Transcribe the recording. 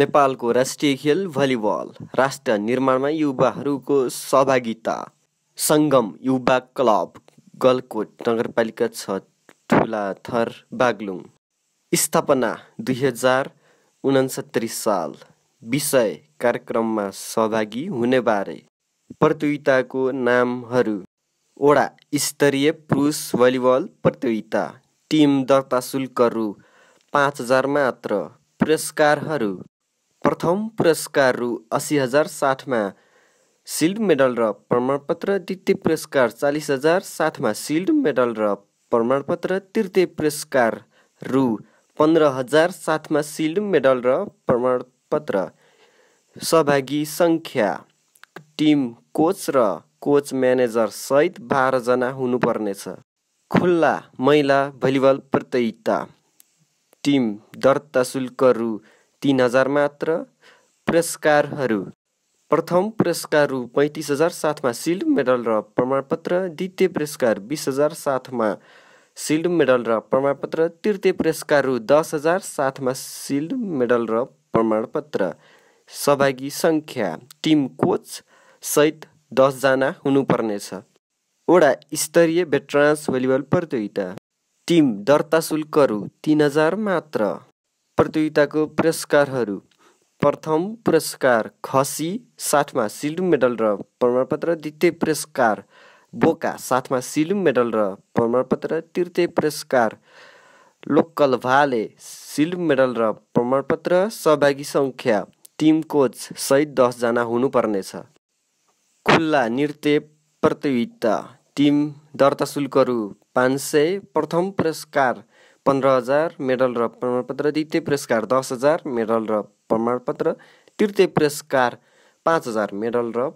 नेपालको राष्ट्रिय खेल भलिबल राष्ट्र निर्माणमा युवाहरूको सहभागिता सङ्गम युवा क्लब गलकोट नगरपालिका छ ठुलाथर बागलुङ स्थापना दुई हजार उनासत्तरी साल विषय कार्यक्रममा सहभागी हुनेबारे प्रतियोगिताको नामहरू ओडा स्तरीय पुरुष भलिबल प्रतियोगिता टिम दर्ता शुल्क रु पाँच हजार मात्र पुरस्कारहरू प्रथम पुरस्कार रु असी हजार साठमा सिल्ड मेडल र प्रमाणपत्र द्वितीय पुरस्कार चालिस हजार साथमा सिल्ड मेडल र प्रमाणपत्र तृतीय पुरस्कार रु पन्ध्र हजार साथमा सिल्ड मेडल र प्रमाणपत्र सहभागी सङ्ख्या टिम कोच र कोच म्यानेजर सहित बाह्रजना हुनुपर्नेछ खुल्ला महिला भलिबल प्रतियोगिता टिम दर्ता शुल्क रु तिन हजार मात्र पुरस्कारहरू प्रथम पुरस्कार रु पैँतिस हजार साथमा सिल्ड मेडल र प्रमाणपत्र द्वितीय पुरस्कार बिस हजार साथमा सिल्ड मेडल र प्रमाणपत्र तृतीय पुरस्कार रु दस हजार साथमा सिल्ड मेडल र प्रमाणपत्र सहभागी सङ्ख्या टिम कोच सहित दसजना हुनुपर्नेछ वडा स्तरीय भेटरान्स भलिबल प्रतियोगिता टिम दर्ता शुल्क रु तिन हजार मात्र प्रतियोगिताको पुरस्कारहरू प्रथम पुरस्कार खसी साथमा सिल्ड मेडल र प्रमाणपत्र द्वितीय पुरस्कार बोका साथमा सिल्ड मेडल र प्रमाणपत्र तृतीय पुरस्कार लोकल भाले सिल्ड मेडल र प्रमाणपत्र सहभागी सङ्ख्या टिम कोच सहित दसजना हुनुपर्नेछ खुल्ला नृत्य प्रतियोगिता टिम दर्ता शुल्कहरू पाँच सय प्रथम पुरस्कार पन्ध्र हजार मेडल र प्रमाणपत्र द्वितीय पुरस्कार दस हजार मेडल र प्रमाणपत्र तृतीय पुरस्कार पाँच हजार मेडल र